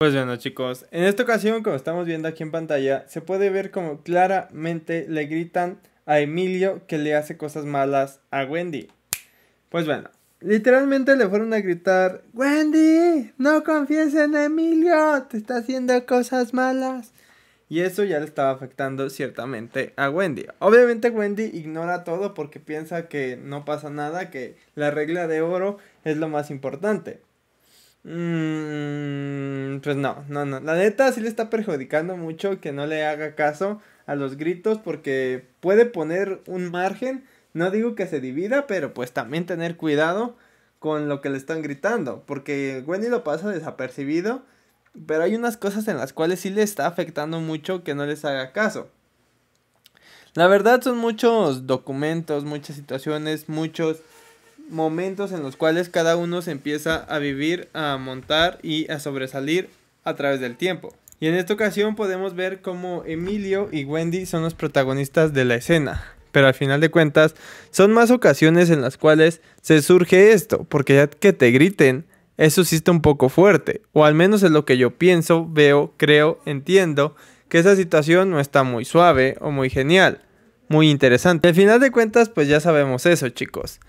Pues bueno chicos, en esta ocasión como estamos viendo aquí en pantalla, se puede ver como claramente le gritan a Emilio que le hace cosas malas a Wendy. Pues bueno, literalmente le fueron a gritar, Wendy, no confíes en Emilio, te está haciendo cosas malas. Y eso ya le estaba afectando ciertamente a Wendy. Obviamente Wendy ignora todo porque piensa que no pasa nada, que la regla de oro es lo más importante. Mm, pues no, no, no. La neta sí le está perjudicando mucho que no le haga caso a los gritos porque puede poner un margen. No digo que se divida, pero pues también tener cuidado con lo que le están gritando. Porque Wendy lo pasa desapercibido. Pero hay unas cosas en las cuales sí le está afectando mucho que no les haga caso. La verdad son muchos documentos, muchas situaciones, muchos momentos en los cuales cada uno se empieza a vivir, a montar y a sobresalir a través del tiempo. Y en esta ocasión podemos ver cómo Emilio y Wendy son los protagonistas de la escena. Pero al final de cuentas, son más ocasiones en las cuales se surge esto, porque ya que te griten, eso sí está un poco fuerte, o al menos es lo que yo pienso, veo, creo, entiendo, que esa situación no está muy suave o muy genial, muy interesante. Al final de cuentas, pues ya sabemos eso, chicos.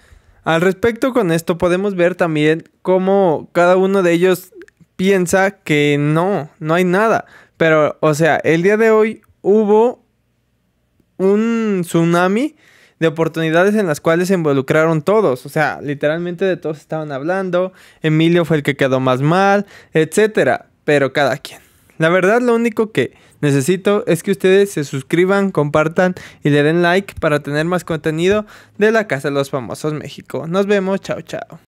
Al respecto con esto podemos ver también cómo cada uno de ellos piensa que no, no hay nada. Pero, o sea, el día de hoy hubo un tsunami de oportunidades en las cuales se involucraron todos. O sea, literalmente de todos estaban hablando. Emilio fue el que quedó más mal, etcétera. Pero cada quien. La verdad, lo único que necesito es que ustedes se suscriban, compartan y le den like para tener más contenido de la Casa de los Famosos México. Nos vemos, chao, chao.